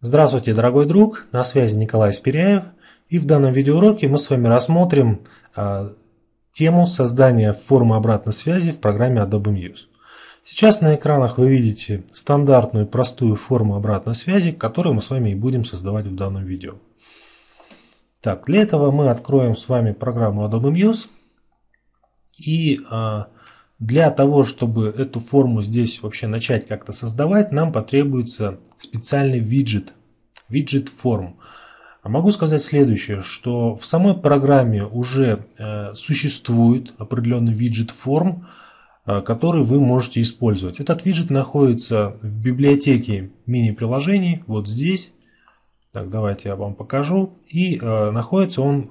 Здравствуйте, дорогой друг, на связи Николай Спиряев. И в данном видеоуроке мы с вами рассмотрим э, тему создания формы обратной связи в программе Adobe Muse. Сейчас на экранах вы видите стандартную простую форму обратной связи, которую мы с вами и будем создавать в данном видео. Так, для этого мы откроем с вами программу Adobe Muse и э, для того, чтобы эту форму здесь вообще начать как-то создавать, нам потребуется специальный виджет, виджет форм. А Могу сказать следующее, что в самой программе уже э, существует определенный виджет форм, э, который вы можете использовать. Этот виджет находится в библиотеке мини-приложений, вот здесь. Так, давайте я вам покажу. И э, находится он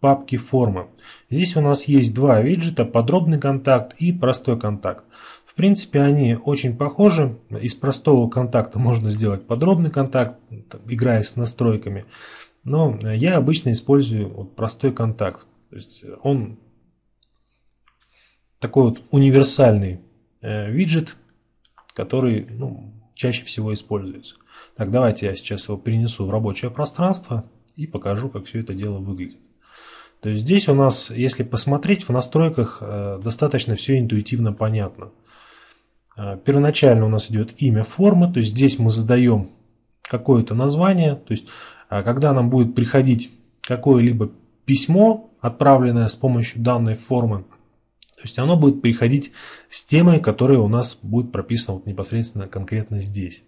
папки формы. Здесь у нас есть два виджета, подробный контакт и простой контакт. В принципе, они очень похожи. Из простого контакта можно сделать подробный контакт, играя с настройками. Но я обычно использую простой контакт. То есть он такой вот универсальный э, виджет, который ну, чаще всего используется. Так, давайте я сейчас его перенесу в рабочее пространство и покажу, как все это дело выглядит. То есть здесь у нас, если посмотреть, в настройках э, достаточно все интуитивно понятно. Э, первоначально у нас идет имя формы, то есть здесь мы задаем какое-то название, то есть э, когда нам будет приходить какое-либо письмо, отправленное с помощью данной формы, то есть оно будет приходить с темой, которая у нас будет прописана вот непосредственно конкретно здесь.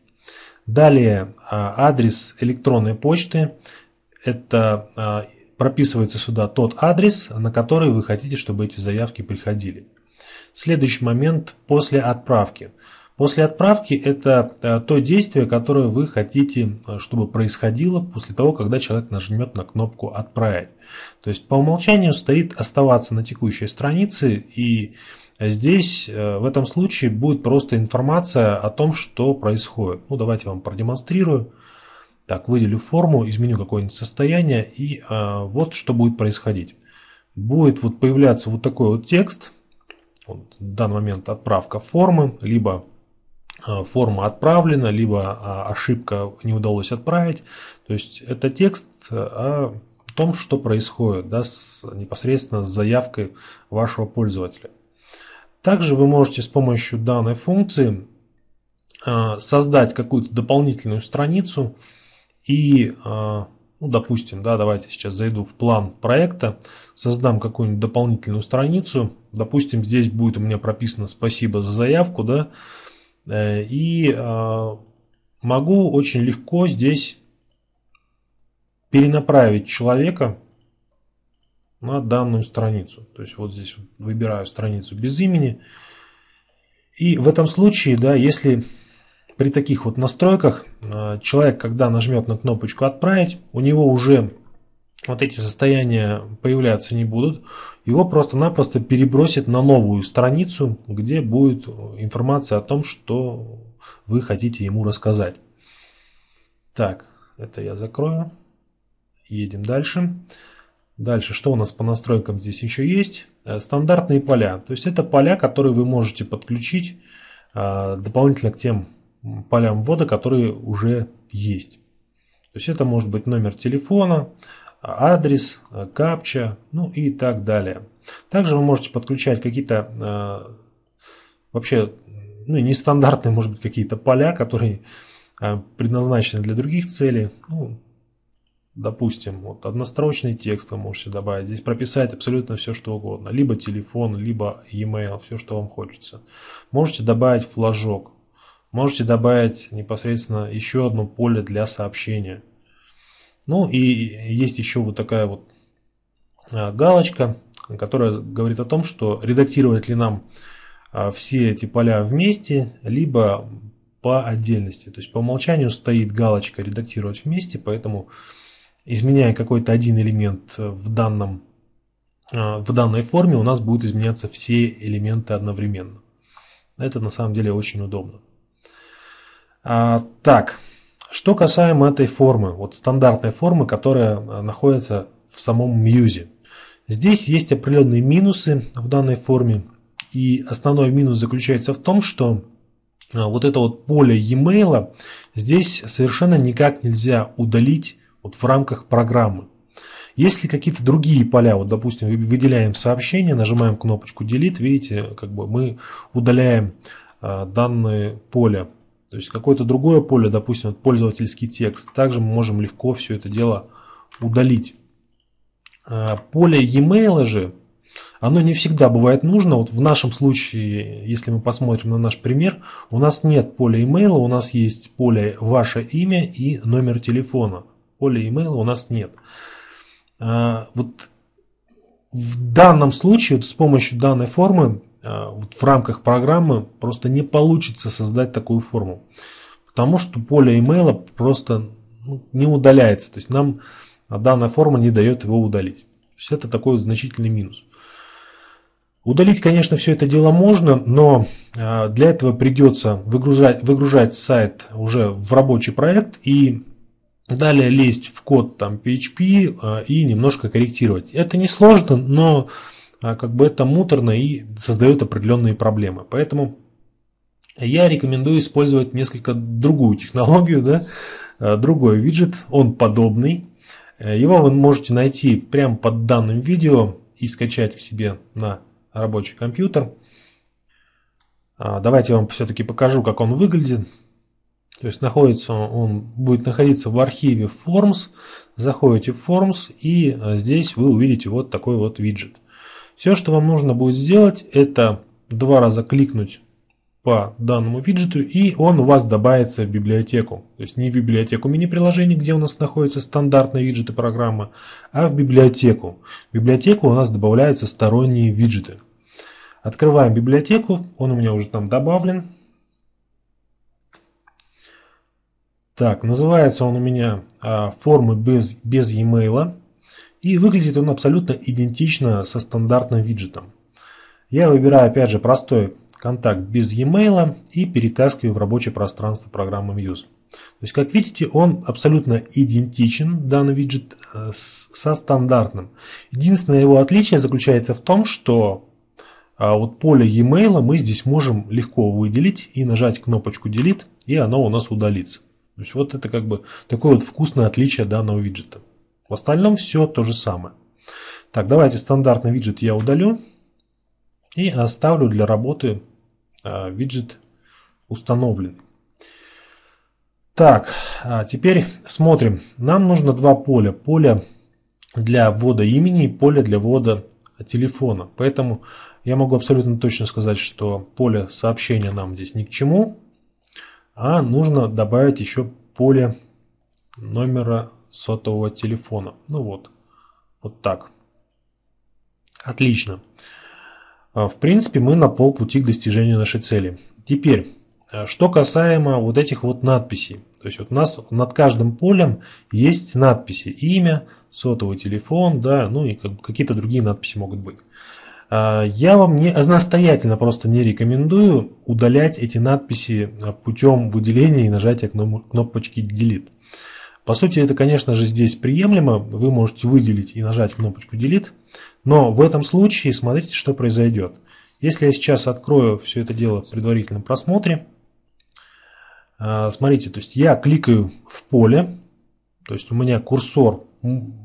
Далее адрес электронной почты. Это прописывается сюда тот адрес, на который вы хотите, чтобы эти заявки приходили. Следующий момент после отправки. После отправки это э, то действие, которое вы хотите, э, чтобы происходило после того, когда человек нажмет на кнопку «Отправить». То есть по умолчанию стоит оставаться на текущей странице, и здесь э, в этом случае будет просто информация о том, что происходит. Ну, давайте я вам продемонстрирую. Так, выделю форму, изменю какое-нибудь состояние, и а, вот что будет происходить. Будет вот появляться вот такой вот текст, вот, в данный момент отправка формы, либо а, форма отправлена, либо а, ошибка не удалось отправить. То есть это текст а, о том, что происходит да, с, непосредственно с заявкой вашего пользователя. Также вы можете с помощью данной функции а, создать какую-то дополнительную страницу, и, а, ну, допустим, да, давайте сейчас зайду в план проекта, создам какую-нибудь дополнительную страницу, допустим, здесь будет у меня прописано «Спасибо за заявку», да, э, и а, могу очень легко здесь перенаправить человека на данную страницу. То есть вот здесь выбираю страницу без имени. И в этом случае, да, если при таких вот настройках э, человек, когда нажмет на кнопочку «Отправить», у него уже вот эти состояния появляться не будут. Его просто-напросто перебросит на новую страницу, где будет информация о том, что вы хотите ему рассказать. Так, это я закрою. Едем дальше. Дальше, что у нас по настройкам здесь еще есть? Э, стандартные поля. То есть это поля, которые вы можете подключить э, дополнительно к тем полям ввода, которые уже есть. То есть это может быть номер телефона, адрес, э, капча, ну и так далее. Также вы можете подключать какие-то э, вообще ну, нестандартные, может быть, какие-то поля, которые э, предназначены для других целей. Ну, допустим, вот однострочный текст вы можете добавить. Здесь прописать абсолютно все, что угодно. Либо телефон, либо e-mail, все, что вам хочется. Можете добавить флажок можете добавить непосредственно еще одно поле для сообщения. Ну и есть еще вот такая вот а, галочка, которая говорит о том, что редактировать ли нам а, все эти поля вместе, либо по отдельности. То есть по умолчанию стоит галочка «Редактировать вместе», поэтому изменяя какой-то один элемент в, данном, а, в данной форме, у нас будут изменяться все элементы одновременно. Это на самом деле очень удобно. А, так, что касаемо этой формы, вот стандартной формы, которая э, находится в самом Мьюзе. Здесь есть определенные минусы в данной форме. И основной минус заключается в том, что э, вот это вот поле e-mail здесь совершенно никак нельзя удалить вот в рамках программы. Если какие-то другие поля, вот допустим, выделяем сообщение, нажимаем кнопочку Delete, видите, как бы мы удаляем э, данное поле то есть какое-то другое поле, допустим, пользовательский текст, также мы можем легко все это дело удалить. А, поле e-mail же, оно не всегда бывает нужно. Вот в нашем случае, если мы посмотрим на наш пример, у нас нет поля email, у нас есть поле ваше имя и номер телефона. Поля email у нас нет. А, вот в данном случае вот с помощью данной формы а, вот в рамках программы просто не получится создать такую форму. Потому что поле имейла просто ну, не удаляется. То есть нам данная форма не дает его удалить. То есть это такой значительный минус. Удалить, конечно, все это дело можно, но а, для этого придется выгружать, выгружать сайт уже в рабочий проект и далее лезть в код там, PHP а, и немножко корректировать. Это не сложно, но а, как бы это муторно и создает определенные проблемы. Поэтому я рекомендую использовать несколько другую технологию, да, а, другой виджет, он подобный. Э, его вы можете найти прямо под данным видео и скачать к себе на рабочий компьютер. А, давайте я вам все-таки покажу, как он выглядит. То есть находится он будет находиться в архиве Forms. Заходите в Forms и э, здесь вы увидите вот такой вот виджет. Все, что вам нужно будет сделать, это два раза кликнуть по данному виджету, и он у вас добавится в библиотеку. То есть не в библиотеку мини-приложений, где у нас находятся стандартные виджеты программы, а в библиотеку. В библиотеку у нас добавляются сторонние виджеты. Открываем библиотеку, он у меня уже там добавлен. Так, называется он у меня а, формы без, без e-mail. И выглядит он абсолютно идентично со стандартным виджетом. Я выбираю опять же простой контакт без e-mail и перетаскиваю в рабочее пространство программы Muse. То есть, как видите, он абсолютно идентичен, данный виджет, э, со стандартным. Единственное его отличие заключается в том, что вот а, поле e-mail мы здесь можем легко выделить и нажать кнопочку Delete, и оно у нас удалится. То есть, вот это как бы такое вот вкусное отличие данного виджета. В остальном все то же самое. Так, давайте стандартный виджет я удалю и оставлю для работы э, виджет установлен. Так, а теперь смотрим. Нам нужно два поля. Поле для ввода имени и поле для ввода телефона. Поэтому я могу абсолютно точно сказать, что поле сообщения нам здесь ни к чему, а нужно добавить еще поле номера сотового телефона. Ну вот, вот так. Отлично. А, в принципе, мы на полпути к достижению нашей цели. Теперь, а, что касаемо вот этих вот надписей. То есть вот у нас над каждым полем есть надписи. Имя, сотовый телефон, да, ну и какие-то другие надписи могут быть. А, я вам не, настоятельно просто не рекомендую удалять эти надписи путем выделения и нажатия кнопочки Delete. По сути, это, конечно же, здесь приемлемо. Вы можете выделить и нажать кнопочку Delete. Но в этом случае смотрите, что произойдет. Если я сейчас открою все это дело в предварительном просмотре, э, смотрите, то есть я кликаю в поле, то есть у меня курсор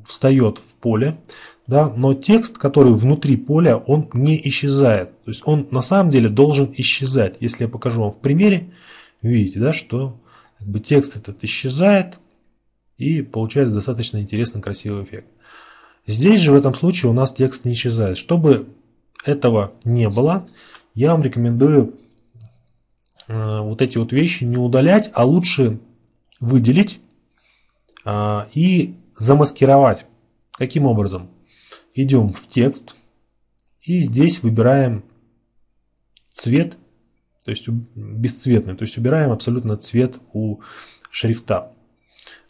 встает в поле, да, но текст, который внутри поля, он не исчезает. То есть он на самом деле должен исчезать. Если я покажу вам в примере, видите, да, что как бы, текст этот исчезает, и получается достаточно интересный красивый эффект. Здесь же в этом случае у нас текст не исчезает. Чтобы этого не было, я вам рекомендую э, вот эти вот вещи не удалять, а лучше выделить э, и замаскировать. Каким образом? Идем в текст и здесь выбираем цвет, то есть бесцветный, то есть убираем абсолютно цвет у шрифта.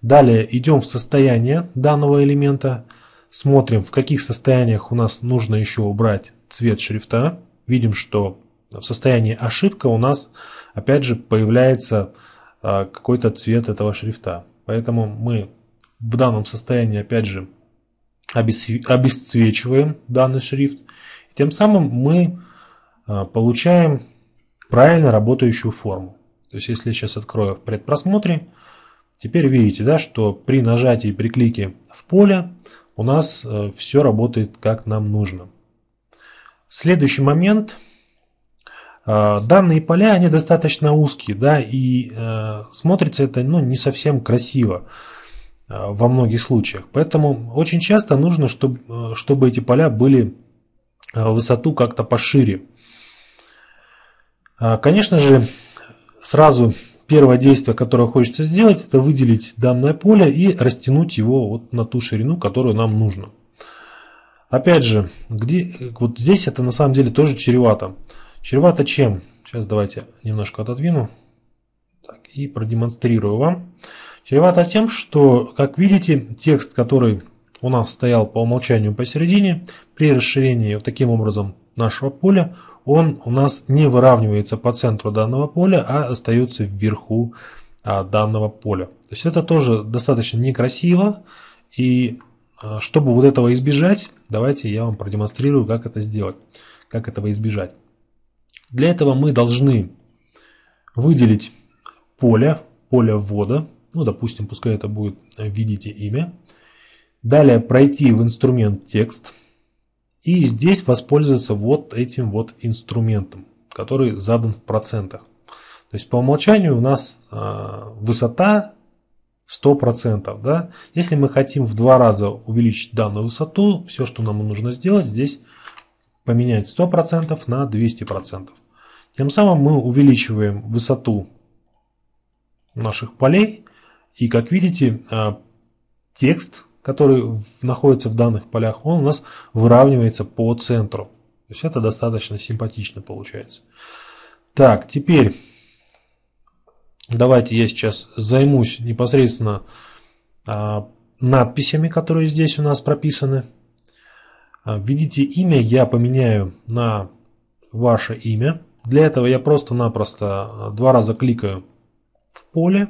Далее идем в состояние данного элемента, смотрим в каких состояниях у нас нужно еще убрать цвет шрифта. Видим, что в состоянии ошибка у нас опять же появляется а, какой-то цвет этого шрифта. Поэтому мы в данном состоянии опять же обесцвечиваем данный шрифт. Тем самым мы а, получаем правильно работающую форму. То есть если я сейчас открою в предпросмотре, Теперь видите, да, что при нажатии и при клике в поле у нас э, все работает как нам нужно. Следующий момент. Э, данные поля, они достаточно узкие, да, и э, смотрится это, ну, не совсем красиво во многих случаях. Поэтому очень часто нужно, чтобы, чтобы эти поля были э, высоту как-то пошире. Конечно же, сразу Первое действие, которое хочется сделать, это выделить данное поле и растянуть его вот на ту ширину, которую нам нужно. Опять же, где, вот здесь это на самом деле тоже чревато. Чревато чем? Сейчас давайте немножко отодвину так, и продемонстрирую вам. Чревато тем, что, как видите, текст, который у нас стоял по умолчанию посередине, при расширении вот таким образом нашего поля, он у нас не выравнивается по центру данного поля, а остается вверху а, данного поля. То есть это тоже достаточно некрасиво. И а, чтобы вот этого избежать, давайте я вам продемонстрирую, как это сделать, как этого избежать. Для этого мы должны выделить поле, поле ввода. Ну, допустим, пускай это будет э, видите, имя». Далее пройти в инструмент «Текст». И здесь воспользоваться вот этим вот инструментом, который задан в процентах. То есть по умолчанию у нас э, высота 100%. Да? Если мы хотим в два раза увеличить данную высоту, все, что нам нужно сделать, здесь поменять 100% на 200%. Тем самым мы увеличиваем высоту наших полей. И как видите, а, текст который находится в данных полях, он у нас выравнивается по центру. То есть это достаточно симпатично получается. Так, теперь давайте я сейчас займусь непосредственно а, надписями, которые здесь у нас прописаны. А, введите имя, я поменяю на ваше имя. Для этого я просто-напросто а, два раза кликаю в поле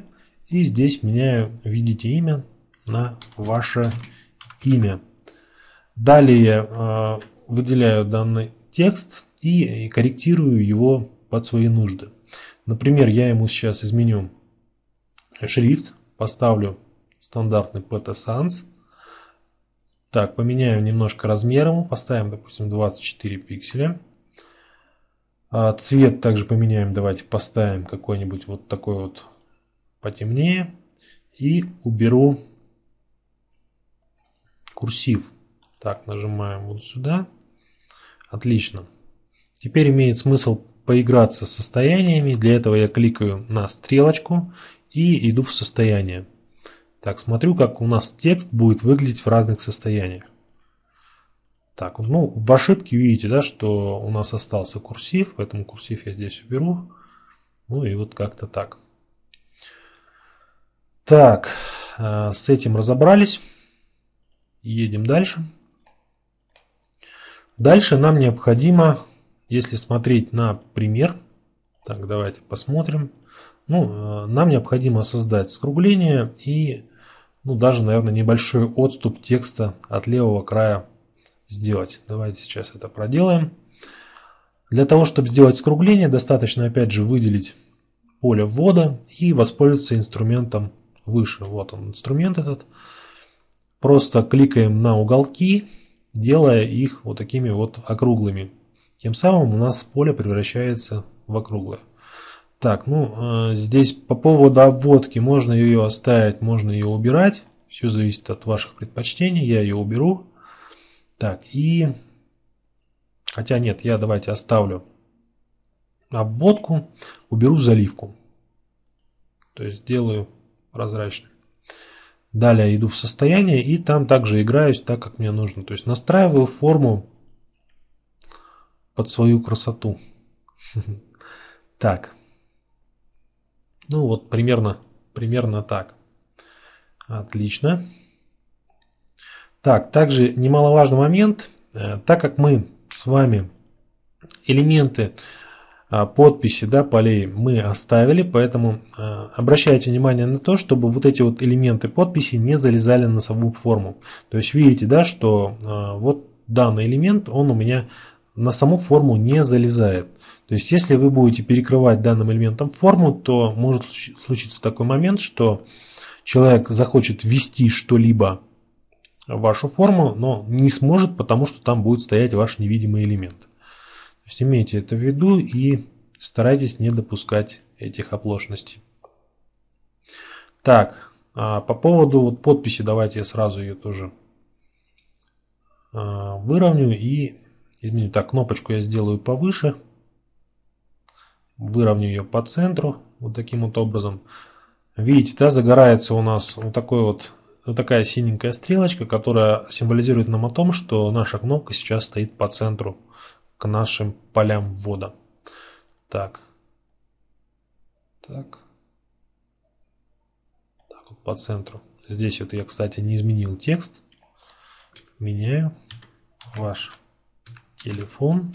и здесь меняю «Введите имя», на ваше имя. Далее э, выделяю данный текст и корректирую его под свои нужды. Например, я ему сейчас изменю шрифт, поставлю стандартный PT Sans. Так, поменяю немножко размером, поставим, допустим, 24 пикселя. А цвет также поменяем, давайте поставим какой-нибудь вот такой вот потемнее. И уберу курсив. Так, нажимаем вот сюда. Отлично. Теперь имеет смысл поиграться с состояниями. Для этого я кликаю на стрелочку и иду в состояние. Так, смотрю, как у нас текст будет выглядеть в разных состояниях. Так, ну, в ошибке видите, да, что у нас остался курсив, поэтому курсив я здесь уберу. Ну и вот как-то так. Так, э, с этим разобрались. Едем дальше. Дальше нам необходимо, если смотреть на пример, так, давайте посмотрим. Ну, э, нам необходимо создать скругление и, ну, даже, наверное, небольшой отступ текста от левого края сделать. Давайте сейчас это проделаем. Для того, чтобы сделать скругление, достаточно, опять же, выделить поле ввода и воспользоваться инструментом выше. Вот он, инструмент этот просто кликаем на уголки, делая их вот такими вот округлыми. Тем самым у нас поле превращается в округлое. Так, ну э, здесь по поводу обводки, можно ее оставить, можно ее убирать. Все зависит от ваших предпочтений, я ее уберу. Так, и... Хотя нет, я давайте оставлю обводку, уберу заливку. То есть сделаю прозрачным. Далее иду в состояние и там также играюсь так, как мне нужно. То есть настраиваю форму под свою красоту. Так. Ну вот примерно, примерно так. Отлично. Так, также немаловажный момент. Э, так как мы с вами элементы а, подписи, да, полей мы оставили, поэтому а, обращайте внимание на то, чтобы вот эти вот элементы подписи не залезали на саму форму. То есть видите, да, что а, вот данный элемент, он у меня на саму форму не залезает. То есть если вы будете перекрывать данным элементом форму, то может случиться такой момент, что человек захочет ввести что-либо в вашу форму, но не сможет, потому что там будет стоять ваш невидимый элемент. То есть имейте это в виду и старайтесь не допускать этих оплошностей. Так, а, по поводу вот подписи, давайте я сразу ее тоже а, выровню и изменю. Так, кнопочку я сделаю повыше. Выровню ее по центру, вот таким вот образом. Видите, да, загорается у нас вот такой вот вот такая синенькая стрелочка, которая символизирует нам о том, что наша кнопка сейчас стоит по центру к нашим полям ввода. Так. Так. Так, вот по центру. Здесь вот я, кстати, не изменил текст. Меняю ваш телефон.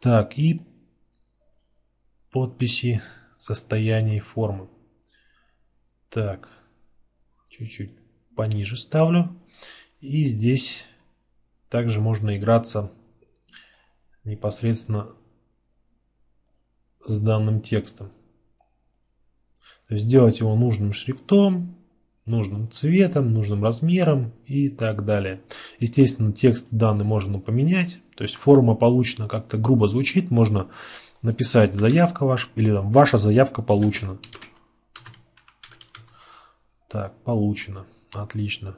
Так, и подписи состояний формы. Так, чуть-чуть пониже ставлю. И здесь также можно играться непосредственно с данным текстом. То есть сделать его нужным шрифтом, нужным цветом, нужным размером и так далее. Естественно, текст данный можно поменять. То есть форма получена как-то грубо звучит. Можно написать заявка ваша или там ваша заявка получена. Так, получена. Отлично.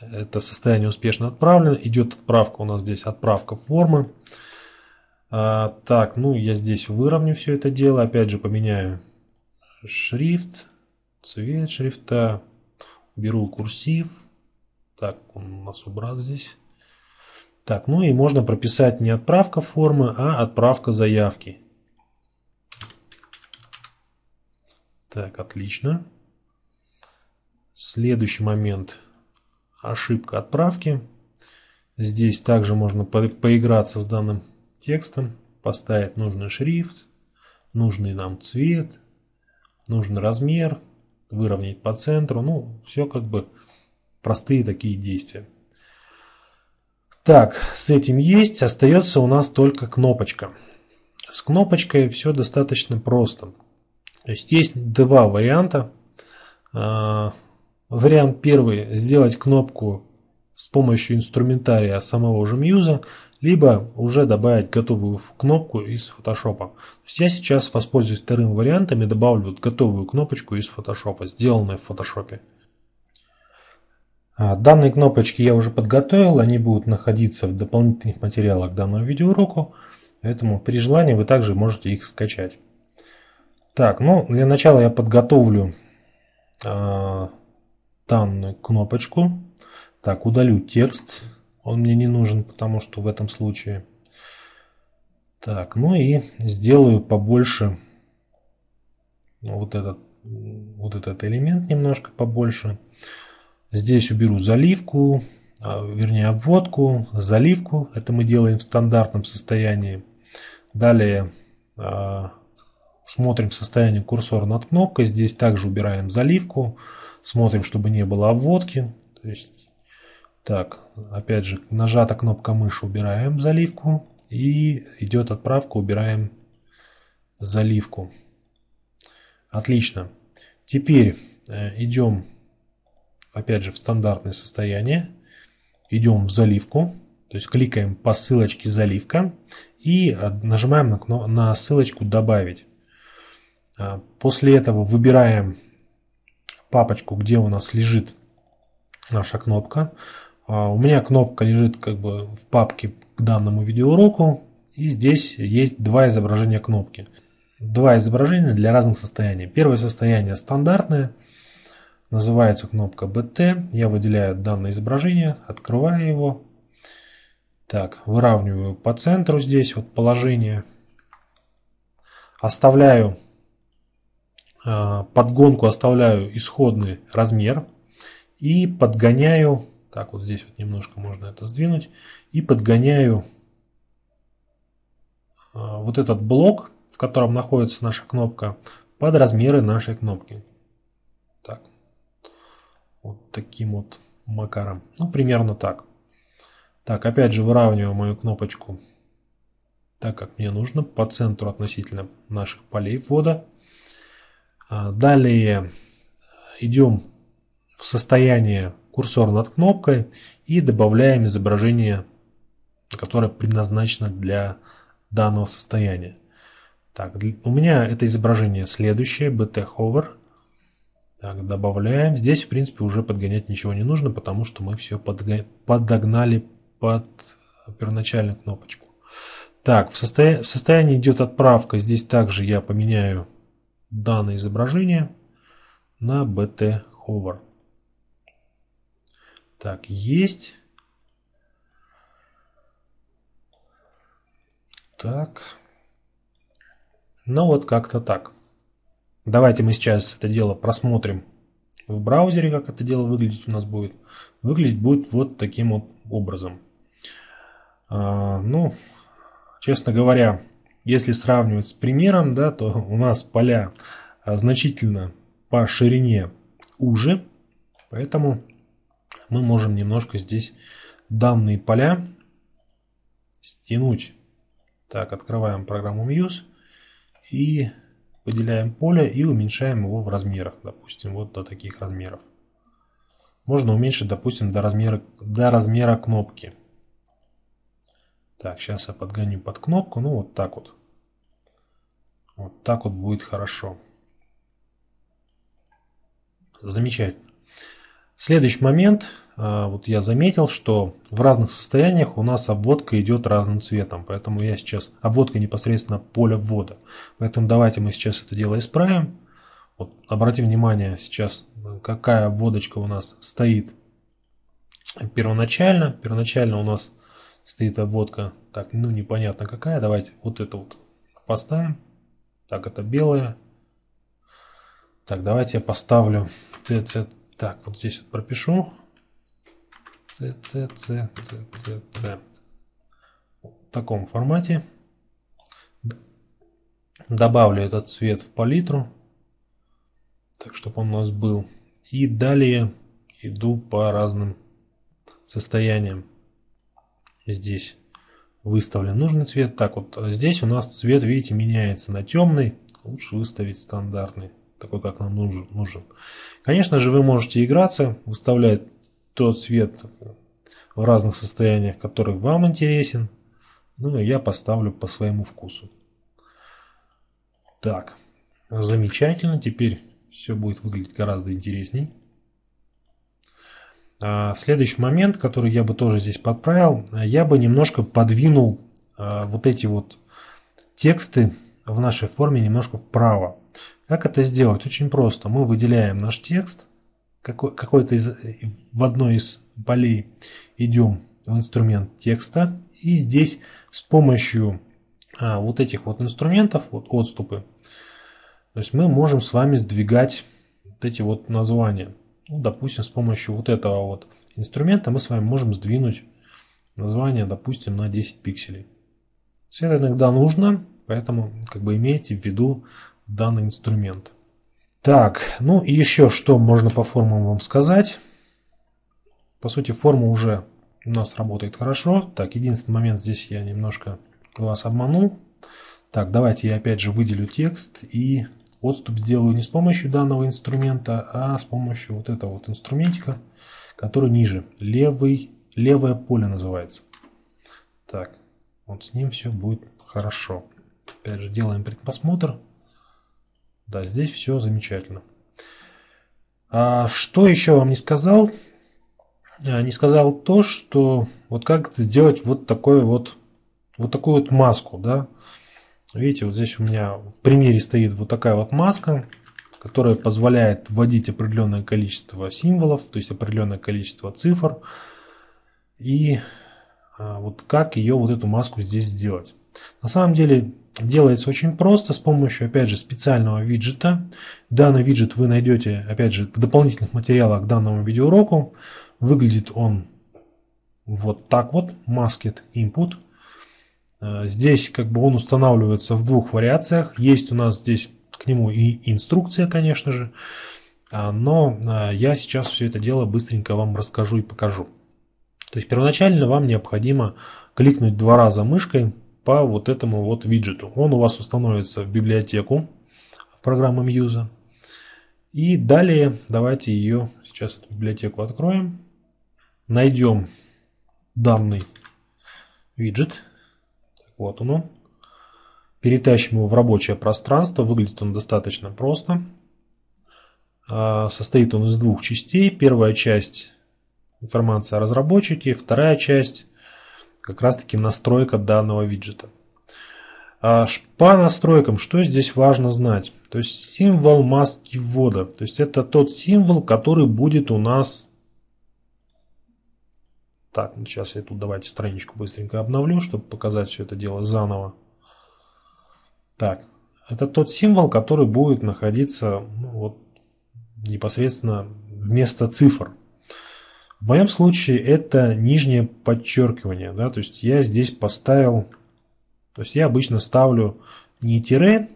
Это состояние успешно отправлено. Идет отправка у нас здесь, отправка формы. А, так, ну я здесь выровню все это дело. Опять же поменяю шрифт, цвет шрифта. Беру курсив. Так, у нас убрал здесь. Так, ну и можно прописать не отправка формы, а отправка заявки. Так, отлично. Следующий момент – ошибка отправки. Здесь также можно по поиграться с данным текстом, поставить нужный шрифт, нужный нам цвет, нужный размер, выровнять по центру. Ну, все как бы простые такие действия. Так, с этим есть. Остается у нас только кнопочка. С кнопочкой все достаточно просто. То есть есть два варианта а, Вариант первый – сделать кнопку с помощью инструментария самого же Muse, либо уже добавить готовую кнопку из фотошопа. я сейчас воспользуюсь вторым вариантом и добавлю готовую кнопочку из фотошопа, сделанную в фотошопе. А, данные кнопочки я уже подготовил, они будут находиться в дополнительных материалах данного данному видеоуроку, поэтому при желании вы также можете их скачать. Так, ну для начала я подготовлю а, там кнопочку. Так, удалю текст. Он мне не нужен, потому что в этом случае. Так, ну и сделаю побольше вот этот, вот этот элемент немножко побольше. Здесь уберу заливку, а, вернее обводку, заливку. Это мы делаем в стандартном состоянии. Далее э, смотрим состояние курсора над кнопкой. Здесь также убираем Заливку Смотрим, чтобы не было обводки. То есть, так, опять же, нажата кнопка мыши, убираем заливку. И идет отправка, убираем заливку. Отлично. Теперь э, идем, опять же, в стандартное состояние. Идем в заливку. То есть кликаем по ссылочке «Заливка» и э, нажимаем на, на ссылочку «Добавить». А, после этого выбираем папочку, где у нас лежит наша кнопка. А, у меня кнопка лежит как бы в папке к данному видеоуроку. И здесь есть два изображения кнопки. Два изображения для разных состояний. Первое состояние стандартное. Называется кнопка BT. Я выделяю данное изображение, открываю его. Так, выравниваю по центру здесь вот положение. Оставляю Э, подгонку оставляю исходный размер и подгоняю, так вот здесь вот немножко можно это сдвинуть, и подгоняю э, вот этот блок, в котором находится наша кнопка, под размеры нашей кнопки. Так, вот таким вот макаром, ну примерно так. Так, опять же выравниваю мою кнопочку так, как мне нужно, по центру относительно наших полей ввода. А, далее э, идем в состояние курсор над кнопкой и добавляем изображение, которое предназначено для данного состояния. Так, у меня это изображение следующее, BT Hover. Так, добавляем. Здесь, в принципе, уже подгонять ничего не нужно, потому что мы все подогнали под первоначальную кнопочку. Так, в, состоя в состоянии идет отправка. Здесь также я поменяю данное изображение на BT Hover. Так, есть. Так. Ну вот как-то так. Давайте мы сейчас это дело просмотрим в браузере, как это дело выглядеть у нас будет. Выглядеть будет вот таким вот образом. А, ну, честно говоря, если сравнивать с примером, да, то у нас поля а, значительно по ширине уже, поэтому мы можем немножко здесь данные поля стянуть. Так, открываем программу Muse и выделяем поле и уменьшаем его в размерах, допустим, вот до таких размеров. Можно уменьшить, допустим, до размера, до размера кнопки. Так, сейчас я подгоню под кнопку. Ну, вот так вот. Вот так вот будет хорошо. Замечательно. Следующий момент. А, вот я заметил, что в разных состояниях у нас обводка идет разным цветом. Поэтому я сейчас... Обводка непосредственно поля ввода. Поэтому давайте мы сейчас это дело исправим. Вот, обратим внимание сейчас, какая обводочка у нас стоит первоначально. Первоначально у нас стоит обводка. Так, ну непонятно какая. Давайте вот это вот поставим. Так, это белая. Так, давайте я поставлю CC. Так, вот здесь вот пропишу. CCCCCC. В таком формате. Добавлю этот цвет в палитру. Так, чтобы он у нас был. И далее иду по разным состояниям здесь выставлен нужный цвет. Так вот, здесь у нас цвет, видите, меняется на темный. Лучше выставить стандартный, такой, как нам нужен. нужен. Конечно же, вы можете играться, выставлять тот цвет в разных состояниях, который вам интересен. Ну, я поставлю по своему вкусу. Так, замечательно. Теперь все будет выглядеть гораздо интересней. А, следующий момент, который я бы тоже здесь подправил, а, я бы немножко подвинул а, вот эти вот тексты в нашей форме немножко вправо. Как это сделать? Очень просто. Мы выделяем наш текст, какой-то из, в одной из полей идем в инструмент текста, и здесь с помощью вот этих вот инструментов, вот отступы, то есть мы можем с вами сдвигать вот эти вот названия. Ну, допустим, с помощью вот этого вот инструмента мы с вами можем сдвинуть название, допустим, на 10 пикселей. Все это иногда нужно, поэтому как бы имейте в виду данный инструмент. Так, ну и еще что можно по формам вам сказать. По сути, форма уже у нас работает хорошо. Так, единственный момент здесь я немножко вас обманул. Так, давайте я опять же выделю текст и отступ сделаю не с помощью данного инструмента, а с помощью вот этого вот инструментика, который ниже. Левый, левое поле называется. Так, вот с ним все будет хорошо. Опять же, делаем предпосмотр. Да, здесь все замечательно. А что еще вам не сказал? А, не сказал то, что вот как сделать вот такой вот вот такую вот маску, да, Видите, вот здесь у меня в примере стоит вот такая вот маска, которая позволяет вводить определенное количество символов, то есть определенное количество цифр. И а, вот как ее, вот эту маску здесь сделать. На самом деле делается очень просто с помощью, опять же, специального виджета. Данный виджет вы найдете, опять же, в дополнительных материалах к данному видеоуроку. Выглядит он вот так вот, Masked Input – Э, здесь как бы он устанавливается в двух вариациях. Есть у нас здесь к нему и инструкция, конечно же. А, но э, я сейчас все это дело быстренько вам расскажу и покажу. То есть первоначально вам необходимо кликнуть два раза мышкой по вот этому вот виджету. Он у вас установится в библиотеку в программу Muse. И далее давайте ее сейчас эту библиотеку откроем. Найдем данный виджет. Вот оно. Перетащим его в рабочее пространство. Выглядит он достаточно просто. А, состоит он из двух частей. Первая часть – информация о разработчике. Вторая часть – как раз-таки настройка данного виджета. А, по настройкам, что здесь важно знать? То есть символ маски ввода. То есть это тот символ, который будет у нас так, ну сейчас я тут давайте страничку быстренько обновлю, чтобы показать все это дело заново. Так, это тот символ, который будет находиться ну, вот, непосредственно вместо цифр. В моем случае это нижнее подчеркивание. Да, то есть я здесь поставил, то есть я обычно ставлю не тире,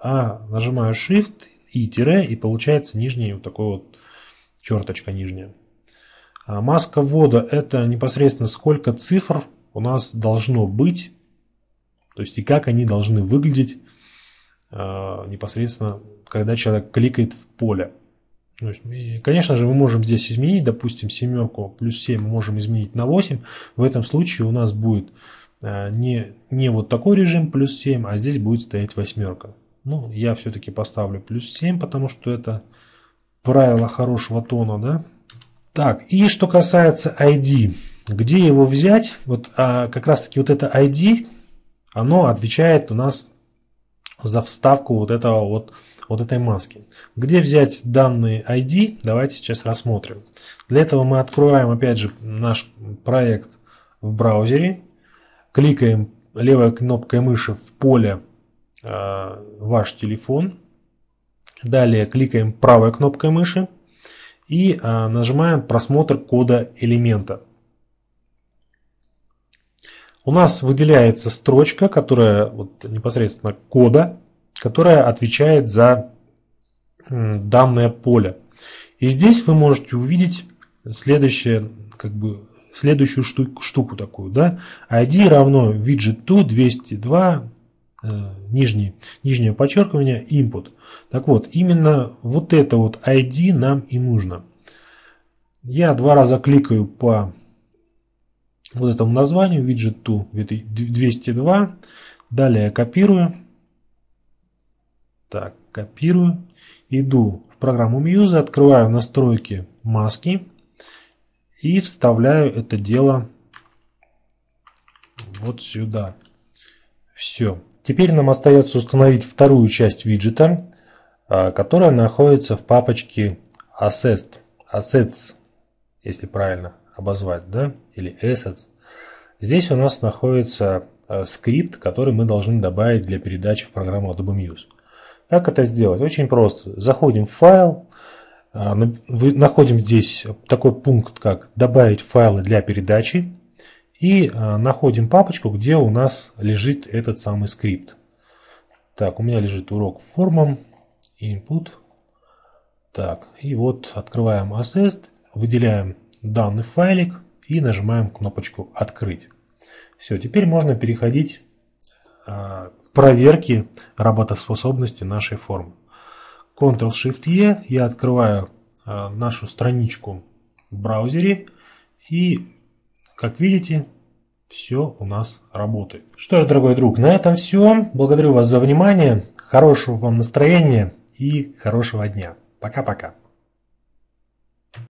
а нажимаю Shift и тире, и получается нижняя вот такая вот черточка нижняя. А маска ввода – это непосредственно сколько цифр у нас должно быть, то есть и как они должны выглядеть а, непосредственно, когда человек кликает в поле. То есть, и, конечно же, мы можем здесь изменить, допустим, семерку плюс 7 мы можем изменить на 8. В этом случае у нас будет а, не, не вот такой режим плюс 7, а здесь будет стоять восьмерка. Ну, я все-таки поставлю плюс 7, потому что это правило хорошего тона, да, так, и что касается ID, где его взять, вот а, как раз таки вот это ID, оно отвечает у нас за вставку вот этого вот вот этой маски. Где взять данные ID, давайте сейчас рассмотрим. Для этого мы открываем опять же наш проект в браузере, кликаем левой кнопкой мыши в поле э, ваш телефон, далее кликаем правой кнопкой мыши, и а, нажимаем просмотр кода элемента. У нас выделяется строчка, которая вот непосредственно кода, которая отвечает за данное поле. И здесь вы можете увидеть следующее, как бы, следующую штуку, штуку такую. Да? ID равно widget2 202 Э, нижний, нижнее подчеркивание input. Так вот, именно вот это вот ID нам и нужно. Я два раза кликаю по вот этому названию, widget 202. Далее я копирую. Так, копирую. Иду в программу Muse, открываю настройки маски и вставляю это дело вот сюда. Все. Теперь нам остается установить вторую часть виджета, а, которая находится в папочке Assets, Assets если правильно обозвать, да, или Assets. Здесь у нас находится а, скрипт, который мы должны добавить для передачи в программу Adobe Muse. Как это сделать? Очень просто. Заходим в файл, а, находим здесь такой пункт, как «Добавить файлы для передачи» и э, находим папочку, где у нас лежит этот самый скрипт. Так, у меня лежит урок формам, input. Так, и вот открываем assist, выделяем данный файлик и нажимаем кнопочку «Открыть». Все, теперь можно переходить э, к проверке работоспособности нашей формы. Ctrl-Shift-E, я открываю э, нашу страничку в браузере и как видите, все у нас работает. Что ж, дорогой друг, на этом все. Благодарю вас за внимание. Хорошего вам настроения и хорошего дня. Пока-пока.